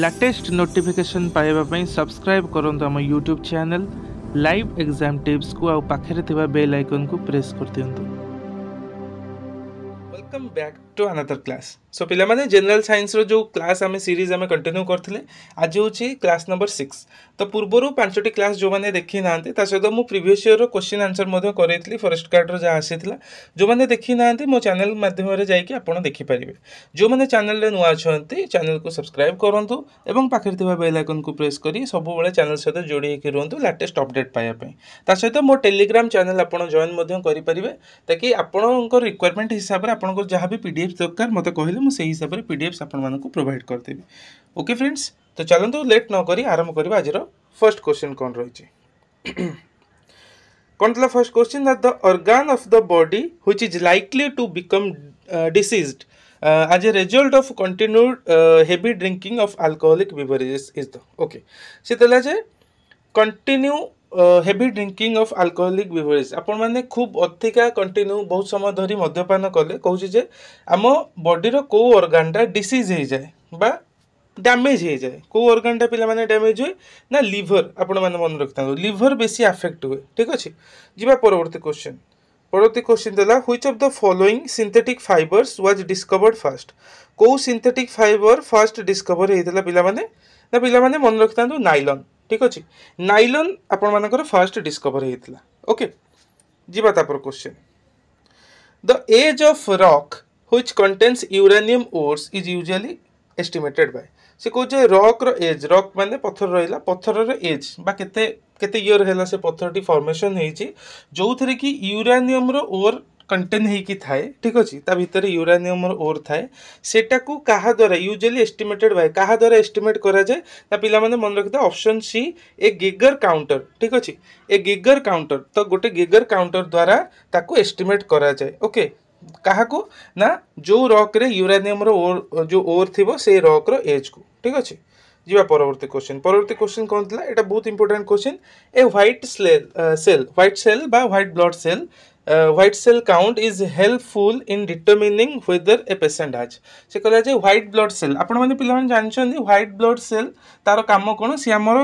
latest notification ପାଇବା ପାଇଁ subscribe କରନ୍ତୁ ଆମ ୟୁଟ୍ୟୁବ୍ ଚ୍ୟାନେଲ୍ ଲାଇଭ୍ ଏକ୍ଜାମ୍ ଟିପ୍ସକୁ ଆଉ ପାଖରେ ଥିବା ବେଲ୍ ଆଇକନ୍କୁ ପ୍ରେସ୍ କରିଦିଅନ୍ତୁ welcome back to another class so pila mane general science ro jo class ame series ame continue karthile aji hochi class number 6 to purboru panchoti class jo mane dekhi nahanti ta sahita mu previous year ro question answer madhya karaitli forest guard ro ja asithila jo mane dekhi nahanti mo channel madhyam re jai ki apana dekhi paribe jo mane channel re nuwa achanti channel ku subscribe karantu ebong pakhare thiba bell icon ku press kari sabu bele channel sahita jodi heki ruhantu latest update paya pai ta sahita mo telegram channel apana join madhyam kari paribe taki apananko requirement hisab re apananko jaha bi pdf PDF दरकार मत कहे मुझे हिसाब से PDF आपको provide करदेवि okay friends तो चलत late नक आरंभ करवा आज फर्स्ट क्वेश्चन कौन रही कौन था first question that the organ of the body which is likely to become disease as a result of continued heavy drinking of alcoholic beverage is the okay continue heavy drinking of alcoholic beverage ଆପଣମାନେ ଖୁବ୍ ଅଧିକା continue ବହୁତ ସମୟ ଧରି ମଦ୍ୟପାନ କଲେ କହୁଛି ଯେ ଆମ ବଡ଼ିର କେଉଁ ଅର୍ଗାନଟା ଡିସିଜ୍ ହେଇଯାଏ ବା ଡ୍ୟାମେଜ୍ ହେଇଯାଏ କେଉଁ ଅର୍ଗାନଟା ପିଲାମାନେ ଡ୍ୟାମେଜ୍ ହୁଏ ନା ଲିଭର ଆପଣମାନେ ମନେ ରଖିଥାନ୍ତୁ ଲିଭର ବେଶୀ ଆଫେକ୍ଟ ହୁଏ ଠିକ୍ ଅଛି ଯିବା ପରବର୍ତ୍ତୀ କ୍ୱେଶ୍ଚନ୍ পরবর্তী কোশ্চিন দেলা which of the following synthetic fibres was discovered first কেউ সিন্থেটিক ফাইবর ফার্স্ট ডিসকভর হয়েছিল পিলামানে না পিলামানে মনে রাখিথান্তু নাইলন ঠিক ଅଛି ନାଇଲନ୍ ଆପଣମାନଙ୍କର ଫାର୍ଷ୍ଟ ଡିସ୍କଭର ହେଇଥିଲା ଓକେ ଯିବା ତାପରେ question the age of rock which contains uranium ores is usually estimated by ସେ କହୁଛେ ରକ୍ର ଏଜ୍ ରକ୍ ମାନେ ପଥର ରହିଲା ପଥରର ଏଜ୍ ବା କେତେ କେତେ ଇୟର୍ ହେଲା ସେ ପଥରଟି ଫର୍ମେସନ୍ ହେଇଛି ଯେଉଁଥିରେ କି ୟୁରାନିୟମ୍ର ଓର୍ କଣ୍ଟେନ୍ ହେଇକି ଥାଏ ଠିକ୍ ଅଛି ତା ଭିତରେ ୟୁରାନିୟମର ଓର୍ ଥାଏ ସେଟାକୁ କାହା ଦ୍ୱାରା ୟୁଜୁଆଲି ଏଷ୍ଟିମେଟେଡ୍ ବାଏ କାହା ଦ୍ୱାରା ଏଷ୍ଟିମେଟ୍ କରାଯାଏ ତା ପିଲାମାନେ ମନେ ରଖିଥାଏ option C a Geiger counter ଠିକ୍ ଅଛି ଏ ଗିଗର କାଉଣ୍ଟର ତ ଗୋଟେ ଗିଗର କାଉଣ୍ଟର ଦ୍ୱାରା ତାକୁ ଏଷ୍ଟିମେଟ୍ କରାଯାଏ ଓକେ କାହାକୁ ନା ଯେଉଁ ରକ୍ରେ ୟୁରାନିୟମର ଓର୍ ଯେଉଁ ଓର୍ ଥିବ ସେଇ ରକ୍ର ଏଜ୍କୁ ଠିକ୍ ଅଛି ଯିବା ପରବର୍ତ୍ତୀ କୋଶ୍ଚିନ୍ ପରବର୍ତ୍ତୀ କୋଶ୍ଚିନ୍ କ'ଣ ଥିଲା ଏଇଟା ବହୁତ important question a white cell white cell ବା white blood cell white cell count is helpful in determining whether a patient has ସେ କହିଲା ଯେ ହ୍ୱାଇଟ୍ ବ୍ଲଡ୍ ସେଲ୍ ଆପଣମାନେ ପିଲାମାନେ ଜାଣିଛନ୍ତି ହ୍ୱାଇଟ୍ ବ୍ଲଡ୍ ସେଲ୍ ତା'ର କାମ କ'ଣ ସିଏ ଆମର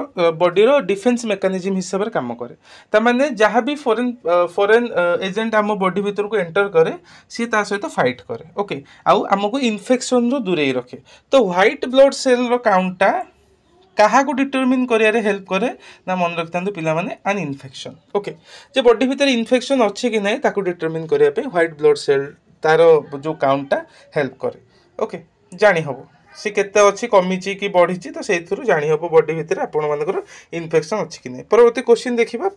ବଡିର ଡିଫେନ୍ସ ମେକାନିଜିମ୍ ହିସାବରେ କାମ କରେ ତା'ମାନେ ଯାହା ବି ଫରେନ୍ ଫରେନ୍ ଏଜେଣ୍ଟ ଆମ ବଡି ଭିତରକୁ ଏଣ୍ଟର କରେ ସିଏ ତା ସହିତ ଫାଇଟ୍ କରେ ଓକେ ଆଉ ଆମକୁ ଇନଫେକ୍ସନ୍ରୁ ଦୂରେଇ ରଖେ ତ ହ୍ୱାଇଟ୍ ବ୍ଲଡ୍ ସେଲ୍ର କାଉଣ୍ଟଟା କାହାକୁ ଡିଟରମିନ୍ କରିବାରେ ହେଲ୍ପ କରେ ନା ମନେ ରଖିଥାନ୍ତୁ ପିଲାମାନେ ଆନ୍ ଇନଫେକ୍ସନ୍ ଓକେ ଯେ ବଡି ଭିତରେ ଇନଫେକ୍ସନ୍ ଅଛି କି ନାହିଁ ତାକୁ ଡିଟରମିନ୍ କରିବା ପାଇଁ ହ୍ୱାଇଟ୍ ବ୍ଲଡ୍ ସେଲ୍ ତାର ଯେଉଁ କାଉଣ୍ଟଟା ହେଲ୍ପ କରେ ଓକେ ଜାଣିହେବ ସେ କେତେ ଅଛି କମିଛି କି ବଢ଼ିଛି ତ ସେଇଥିରୁ ଜାଣିହେବ ବଡି ଭିତରେ ଆପଣମାନଙ୍କର ଇନଫେକ୍ସନ୍ ଅଛି କି ନାହିଁ ପରବର୍ତ୍ତୀ କୋଶ୍ଚିନ୍ ଦେଖିବା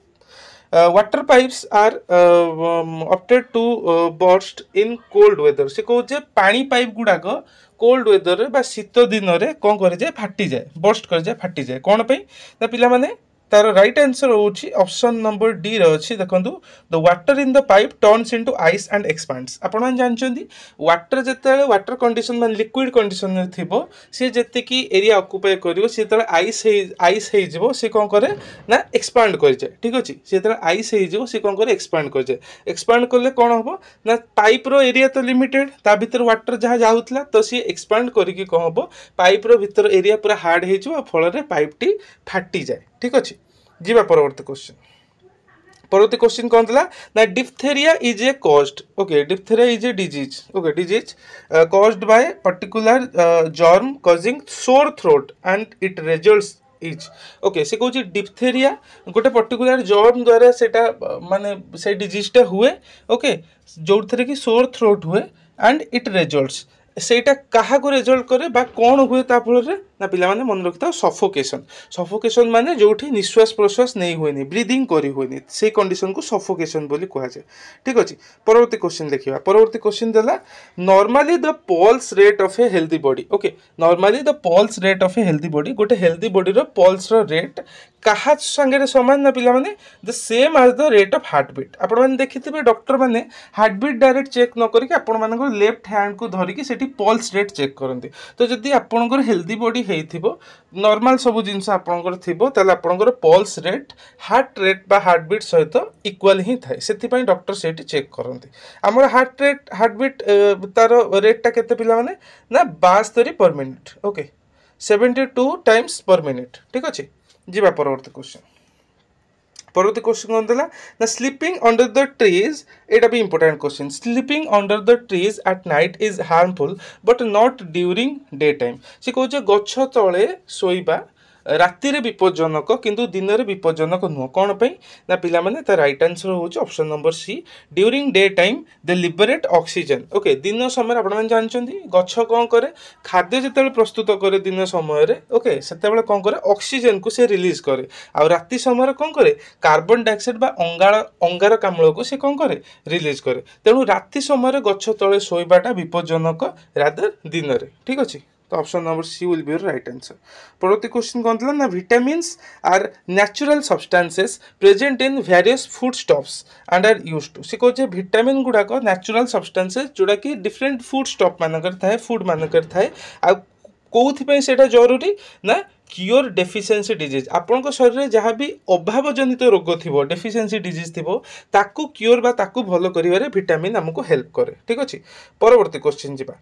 water pipes are apt to burst in cold weather से कहे पानी पाइप गुड़ाक কোল্ড ওয়েদরে বা শীত দিনরে কম করে যায় ফাটি যায় বর্স্ট করে যায় ফাটি যায় কোণ পাই না পিলা মানে তার রাইট আনসর হচ্ছে অপশন নম্বর ডি রয়েছে দেখুন the water in the pipe turns into ice and expands আপনার জাঁচান ওয়াটর যেতবে ওয়াটর কন্ডিশন মানে লিকুইড কন্ডিশন থিব সি যেতিকি এরিয়া অকুপাই করব সে যেত আইস হয়ে আইস হয়ে যাব সে কম করে না এক্সপান্ড করেছে ঠিক আছে সে যেত আইস হয়ে যাব সে কম করে এক্সপান্ড করেছে এক্সপান্ড করলে কোণ হব না পাইপর এরিয়া তো লিমিটেড তা ভিতরে ওয়াটর যা যাওয়া তো সি এক্সপান্ড করি কম হব পাইপর ভিতর এরিয়া পুরা হার্ড হয়ে যাব ফলের পাইপটি ফাটি যায় ঠিক ଅଛି ଯିବା ପରବର୍ତ୍ତୀ କୋଶ୍ଚିନ୍ পরবর্তী কোশ্চিন কোণ লা না diphtheria is a caused okay diphtheria is a disease okay disease caused by particular germ causing sore throat and it results is okay সে কৌছি ডিপথেরিয়া গোটে পার্টিকুলার জর্ম দ্বারা সেটা মানে সেই ডিজিজটা হুয়ে ওকে ଯେଉଁଥିରେ କି ସୋର୍ ଥ୍ରୋଟ୍ ହୁଏ ଆଣ୍ଡ ଇଟ୍ ରେଜଲ୍ଟସ୍ ସେଇଟା କାହାକୁ ରେଜଲ୍ଟ କରେ ବା କ'ଣ ହୁଏ ତା ଫଳରେ ନା ପିଲାମାନେ ମନେ ରଖିଥାଉ ସଫୋକେସନ୍ ସଫୋକେସନ୍ ମାନେ ଯେଉଁଠି ନିଶ୍ୱାସ ପ୍ରଶ୍ୱାସ ନେଇ ହୁଏନି ବ୍ରିଦିଂ କରି ହୁଏନି ସେଇ କଣ୍ଡିସନ୍କୁ ସଫୋକେସନ୍ ବୋଲି କୁହାଯାଏ ଠିକ୍ ଅଛି ପରବର୍ତ୍ତୀ କୋଶ୍ଚିନ୍ ଦେଖିବା ପରବର୍ତ୍ତୀ କୋଶ୍ଚିନ୍ ଦେଲା normally the pulse rate of a healthy body okay normally the pulse rate of a healthy body ଗୋଟେ ହେଲ୍ଦି ବଡିର ପଲ୍ସର ରେଟ୍ କାହା ସାଙ୍ଗରେ ସମାନ ନା ପିଲାମାନେ the same as the rate of heartbeat ଆପଣମାନେ ଦେଖିଥିବେ ଡକ୍ଟରମାନେ ହାର୍ଟବିଟ୍ ଡାଇରେକ୍ଟ ଚେକ୍ ନ କରିକି ଆପଣମାନଙ୍କର ଲେଫ୍ଟ ହ୍ୟାଣ୍ଡକୁ ଧରିକି ସେଠି ପଲ୍ସ ରେଟ୍ ଚେକ୍ କରନ୍ତି ତ ଯଦି ଆପଣଙ୍କର ହେଲ୍ଦି ବଡି ହେଇଥିବ ନର୍ମାଲ୍ ସବୁ ଜିନିଷ ଆପଣଙ୍କର ଥିବ ତାହେଲେ ଆପଣଙ୍କର ପଲ୍ସ ରେଟ୍ ହାର୍ଟ ରେଟ୍ ବା ହାର୍ଟ ବିଟ୍ ସହିତ ଇକ୍ୱାଲ୍ ହିଁ ଥାଏ ସେଥିପାଇଁ ଡକ୍ଟର ସେଇଠି ଚେକ୍ କରନ୍ତି ଆମର ହାର୍ଟ ରେଟ୍ ହାର୍ଟ ବିଟ୍ ତା'ର ରେଟ୍ଟା କେତେ ପିଲାମାନେ ନା ବାସ୍ତରୀ per minute okay seventy two times per minute ଠିକ୍ ଅଛି ଯିବା ପରବର୍ତ୍ତୀ କ୍ୱେଶ୍ଚନ୍ পরবর্তী কোশ্চেন কোন দিলা না স্লিপিং অন্ডার দ্য ট্রিজ এটা বি important question sleeping under the trees at night is harmful but not during day time সে କହୁଛି ଗଛ তলে ଶୋଇବା ରାତିରେ ବିପଜ୍ଜନକ କିନ୍ତୁ ଦିନରେ ବିପଜ୍ଜନକ ନୁହଁ କ'ଣ ପାଇଁ ନା ପିଲାମାନେ ତା ରାଇଟ୍ ଆନ୍ସର୍ ହେଉଛି option number C during day time they liberate oxygen okay ଦିନ ସମୟରେ ଆପଣମାନେ ଜାଣିଛନ୍ତି ଗଛ କ'ଣ କରେ ଖାଦ୍ୟ ଯେତେବେଳେ ପ୍ରସ୍ତୁତ କରେ ଦିନ ସମୟରେ ଓକେ ସେତେବେଳେ କ'ଣ କରେ ଅକ୍ସିଜେନ୍କୁ ସେ ରିଲିଜ୍ କରେ ଆଉ ରାତି ସମୟରେ କ'ଣ କରେ କାର୍ବନ୍ ଡାଇଅକ୍ସାଇଡ୍ ବା ଅଙ୍ଗାର ଅଙ୍ଗାରକାମ୍ଳକୁ ସେ କ'ଣ କରେ ରିଲିଜ୍ କରେ ତେଣୁ ରାତି ସମୟରେ ଗଛ ତଳେ ଶୋଇବାଟା ବିପଜ୍ଜନକ ରାଦର ଦିନରେ ଠିକ୍ ଅଛି तो option number C will be right answer परवर्ती क्वेश्चन कौन था ना vitamins are natural substances present in various food stuffs and are used to से कहे भिटामिन गुड़ाक न्याचुराल सब्सटांसेस जोड़ा कि डिफरेंट फुड स्टप मानक था फुड मानक था आ से जरूरी ना क्योर डेफिसीयसी डिज आपण शरीर जहाँ भी अभाव जनित रोग थी डेफिसीयसी डिज थी क्योर बा भल कर भिटामिन आमको हेल्प कै ठीक अच्छे परवर्त क्वेश्चन जावा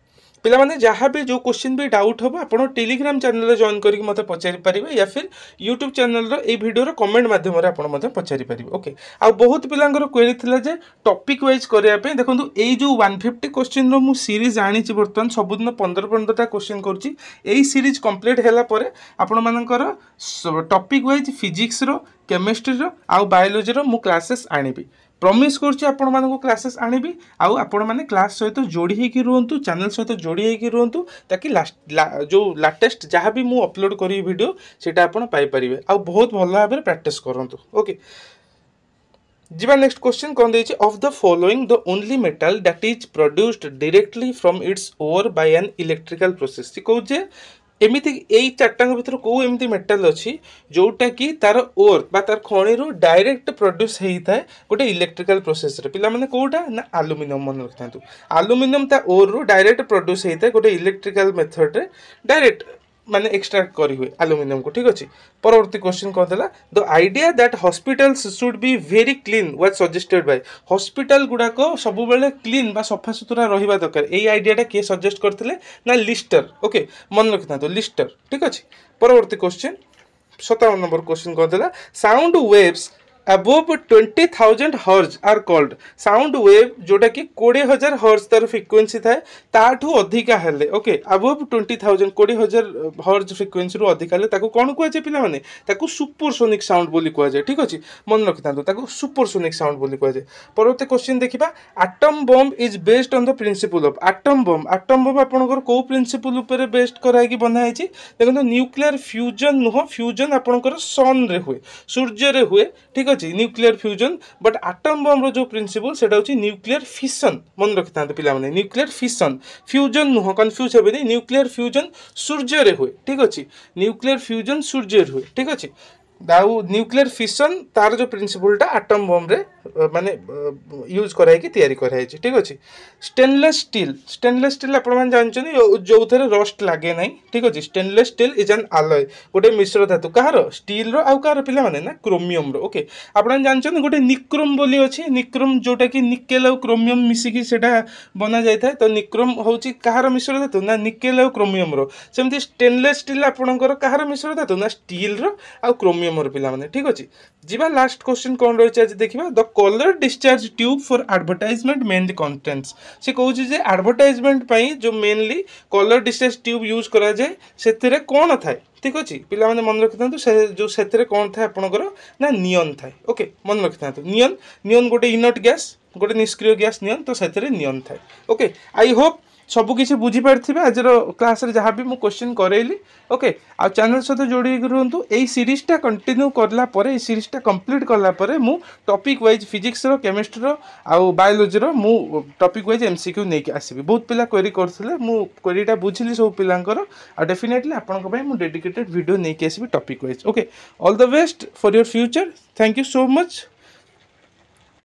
ପିଲାମାନେ ଯାହା ବି ଯେଉଁ କୋଶ୍ଚିନ୍ ବି ଡାଉଟ୍ ହେବ ଆପଣ ଟେଲିଗ୍ରାମ ଚ୍ୟାନେଲରେ ଜଏନ୍ କରିକି ମୋତେ ପଚାରି ପାରିବେ ୟା ଫିର୍ ୟୁଟ୍ୟୁବ୍ ଚ୍ୟାନେଲର ଏଇ ଭିଡ଼ିଓର କମେଣ୍ଟ ମାଧ୍ୟମରେ ଆପଣ ମଧ୍ୟ ପଚାରି ପାରିବେ ଓକେ ଆଉ ବହୁତ ପିଲାଙ୍କର କ୍ୱେରି ଥିଲା ଯେ ଟପିକ୍ ୱାଇଜ୍ କରିବା ପାଇଁ ଦେଖନ୍ତୁ ଏଇ ଯେଉଁ ୱାନ୍ ଫିଫ୍ଟି କୋଶ୍ଚିନ୍ର ମୁଁ ସିରିଜ୍ ଆଣିଛି ବର୍ତ୍ତମାନ ସବୁଦିନ ପନ୍ଦର ପନ୍ଦରଟା କୋଶ୍ଚିନ୍ କରୁଛି ଏଇ ସିରିଜ୍ କମ୍ପ୍ଲିଟ୍ ହେଲା ପରେ ଆପଣମାନଙ୍କର ଟପିକ୍ ୱାଇଜ୍ ଫିଜିକ୍ସର କେମିଷ୍ଟ୍ରିର ଆଉ ବାୟୋଲୋଜିର ମୁଁ କ୍ଲାସେସ୍ ଆଣିବି প্রমিস করছি আপনার ক্লাসেস আনবি আপনার ক্লাস সহ যোড়ি হয়ে রুহতু চ্যানেল সহ যোড়ি হয়ে রুহতু তাকি যে লাটেস্ট যা বি মু অপলোড করি ভিডিও সেটা আপনার পাইপারে আহত ভাল ভাবে প্র্যাকটিস করতু ওকে ଯିବା ନେକ୍ସଟ କ୍ୱେଶ୍ଚିନ୍ କ'ଣ ଦେଇଛି of the following the only metal that is produced directly from its ore by an electrical process ସେ କହୁଛେ ଏମିତି ଏଇ ଚାରିଟାଙ୍କ ଭିତରୁ କେଉଁ ଏମିତି ମେଟାଲ୍ ଅଛି ଯେଉଁଟାକି ତା'ର ଓର୍ ବା ତା'ର ଖଣିରୁ ଡାଇରେକ୍ଟ ପ୍ରଡ୍ୟୁସ୍ ହେଇଥାଏ ଗୋଟେ ଇଲେକ୍ଟ୍ରିକାଲ୍ ପ୍ରୋସେସ୍ରେ ପିଲାମାନେ କେଉଁଟା ନା ଆଲୁମିନିୟମ୍ ମନେ ରଖିଥାନ୍ତୁ ଆଲୁମିନିୟମ୍ ତା ଓର୍ରୁ ଡାଇରେକ୍ଟ ପ୍ରଡ୍ୟୁସ୍ ହେଇଥାଏ ଗୋଟେ ଇଲେକ୍ଟ୍ରିକାଲ୍ ମେଥଡ଼୍ରେ ଡାଇରେକ୍ଟ ମାନେ ଏକ୍ସଟ୍ରାକ୍ଟ କରିହୁଏ ଆଲୁମିନିୟମକୁ ଠିକ୍ ଅଛି ପରବର୍ତ୍ତୀ କ୍ୱେଶ୍ଚିନ୍ କ'ଣ ଥିଲା the idea that hospitals should be very clean was suggested by hospital ଗୁଡ଼ାକ ସବୁବେଳେ କ୍ଲିନ୍ ବା ସଫାସୁତୁରା ରହିବା ଦରକାର ଏଇ ଆଇଡ଼ିଆଟା କିଏ ସଜେଷ୍ଟ କରିଥିଲେ ନା ଲିଷ୍ଟର ଓକେ ମନେ ରଖିଥାନ୍ତୁ ଲିଷ୍ଟର ଠିକ୍ ଅଛି ପରବର୍ତ୍ତୀ କ୍ୱେଶ୍ଚିନ୍ ସତାବନ ନମ୍ବର କ୍ୱେଶ୍ଚିନ୍ କ'ଣ ଥିଲା sound waves above twenty thousand hertz are called sound wave ଯେଉଁଟାକି କୋଡ଼ିଏ ହଜାର ହର୍ଜ ତା'ର ଫ୍ରିକ୍ୱେନ୍ସି ଥାଏ ତାଠୁ ଅଧିକା ହେଲେ ଓକେ ଆବଭ୍ ଟ୍ୱେଣ୍ଟି ଥାଉଜେଣ୍ଡ କୋଡ଼ିଏ ହଜାର ହର୍ଜ ଫ୍ରିକ୍ୱେନ୍ସିରୁ ଅଧିକା ହେଲେ ତାକୁ କ'ଣ କୁହାଯାଏ ପିଲାମାନେ ତାକୁ ସୁପରସୋନିକ୍ ସାଉଣ୍ଡ ବୋଲି କୁହାଯାଏ ଠିକ୍ ଅଛି ମନେ ରଖିଥାନ୍ତୁ ତାକୁ ସୁପରସୋନିକ୍ ସାଉଣ୍ଡ ବୋଲି କୁହାଯାଏ ପରବର୍ତ୍ତୀ କ୍ୱେଶ୍ଚିନ୍ ଦେଖିବା atom bomb is based on the principle of atom bomb atom bomb ଆପଣଙ୍କର କେଉଁ ପ୍ରିନ୍ସିପୁଲ୍ ଉପରେ ବେସ୍ଡ କରାହେଇକି ବନା ହେଇଛି ଦେଖନ୍ତୁ ନ୍ୟୁକ୍ଲିୟର୍ ଫ୍ୟୁଜନ୍ ନୁହଁ ଫ୍ୟୁଜନ୍ ଆପଣଙ୍କର ସନ୍ରେ ହୁଏ ସୂର୍ଯ୍ୟରେ ହୁଏ ଠିକ୍ ଅଛି আছে নিউক্লিয়ার ফ্ୟୁଜନ୍ ବଟ୍ ଆଟମ୍ ବମ୍ବର ଯେଉଁ ପ୍ରିନ୍ସିପଲ୍ ସେଇଟା ହେଉଛି ନ୍ୟୁକ୍ଲିୟର ଫିସନ୍ ମନେ ରଖିଥାନ୍ତି ପିଲାମାନେ ନ୍ୟୁକ୍ଲିୟର ଫିସନ୍ ଫ୍ୟୁଜନ୍ ନୁହଁ କନଫ୍ୟୁଜ୍ ହେବେନି ନ୍ୟୁକ୍ଲିୟର ଫ୍ୟୁଜନ୍ ସୂର୍ଯ୍ୟରେ ହୁଏ ଠିକ୍ ଅଛି ନ୍ୟୁକ୍ଲିୟର ଫ୍ୟୁଜନ୍ ସୂର୍ଯ୍ୟରେ ହୁଏ ଠିକ୍ ଅଛି ଆଉ ନ୍ୟୁକ୍ଲିୟର ଫିସନ୍ ତାର ଯେଉଁ ପ୍ରିନ୍ସିପଲ୍ଟା ଆଟମ୍ ବମ୍ବରେ মানে ୟୁଜ୍ କରାହେଇକି ତିଆରି କରାହେଇଛି ଠିକ୍ ଅଛି ଷ୍ଟେନଲେସ୍ ଷ୍ଟିଲ୍ ଷ୍ଟେନଲେସ୍ ଷ୍ଟିଲ୍ ଆପଣମାନେ ଜାଣିଛନ୍ତି ଯେଉଁଥିରେ ରଷ୍ଟ ଲାଗେ ନାହିଁ ଠିକ୍ ଅଛି stainless steel is an alloy ଗୋଟେ ମିଶ୍ର ଧାତୁ କାହାର ଷ୍ଟିଲ୍ର ଆଉ କାହାର ପିଲାମାନେ ନା କ୍ରୋମିୟମ୍ର ଓକେ ଆପଣମାନେ ଜାଣିଛନ୍ତି ଗୋଟେ ନିକ୍ରୋମ୍ ବୋଲି ଅଛି ନିକ୍ରୋମ୍ ଯେଉଁଟାକି ନିକେଲ୍ ଆଉ କ୍ରୋମିୟମ୍ ମିଶିକି ସେଇଟା ବନାଯାଇଥାଏ ତ ନିକ୍ରୋମ୍ ହେଉଛି କାହାର ମିଶ୍ର ଧାତୁ ନା ନିକେଲ୍ ଆଉ କ୍ରୋମିୟମ୍ର ସେମିତି ଷ୍ଟେନଲେସ୍ ଷ୍ଟିଲ୍ ଆପଣଙ୍କର କାହାର ମିଶ୍ର ଧାତୁ ନା ଷ୍ଟିଲ୍ର ଆଉ କ୍ରୋମିୟମ୍ର ପିଲାମାନେ ଠିକ୍ ଅଛି ଯିବା ଲାଷ୍ଟ କୋଶ୍ଚିନ୍ କ'ଣ ରହିଛି ଆଜି ଦେଖିବା the colour discharge tube for advertisement main the contents ସେ କହୁଛି ଯେ ଆଡ଼ଭର୍ଟାଇଜମେଣ୍ଟ ପାଇଁ ଯେଉଁ mainly colour discharge tube use କରାଯାଏ ସେଥିରେ କ'ଣ ଥାଏ ଠିକ୍ ଅଛି ପିଲାମାନେ ମନେ ରଖିଥାନ୍ତୁ ସେ ଯେଉଁ ସେଥିରେ କ'ଣ ଥାଏ ଆପଣଙ୍କର ନା ନିଅନ୍ ଥାଏ ଓକେ ମନେ ରଖିଥାନ୍ତୁ ନିଅନ୍ ନିଅନ୍ ଗୋଟେ ଇନଟ୍ ଗ୍ୟାସ୍ ଗୋଟେ ନିଷ୍କ୍ରିୟ ଗ୍ୟାସ୍ ନିଅନ୍ ତ ସେଥିରେ ନିଅନ୍ ଥାଏ ଓକେ ଆଇ ହୋପ୍ ସବୁକିଛି ବୁଝିପାରିଥିବେ ଆଜିର କ୍ଲାସ୍ରେ ଯାହା ବି ମୁଁ କୋଶ୍ଚିନ୍ କରେଇଲି ଓକେ ଆଉ ଚ୍ୟାନେଲ୍ ସହିତ ଯୋଡ଼ି ରୁହନ୍ତୁ ଏଇ ସିରିଜ୍ଟା କଣ୍ଟିନ୍ୟୁ କଲା ପରେ ଏଇ ସିରିଜ୍ଟା କମ୍ପ୍ଲିଟ୍ କଲା ପରେ ମୁଁ ଟପିକ୍ ୱାଇଜ୍ ଫିଜିକ୍ସର କେମିଷ୍ଟ୍ରିର ଆଉ ବାୟୋଲୋଜିର ମୁଁ topic wise M C Q ନେଇକି ଆସିବି ବହୁତ ପିଲା କ୍ୱେରି କରୁଥିଲେ ମୁଁ କ୍ୱେରିଟା ବୁଝିଲି ସବୁ ପିଲାଙ୍କର ଆଉ ଡେଫିନେଟଲି ଆପଣଙ୍କ ପାଇଁ ମୁଁ ଡେଡିକେଟେଡ୍ ଭିଡ଼ିଓ ନେଇକି ଆସିବି topic wise okay all the best for your future thank you so much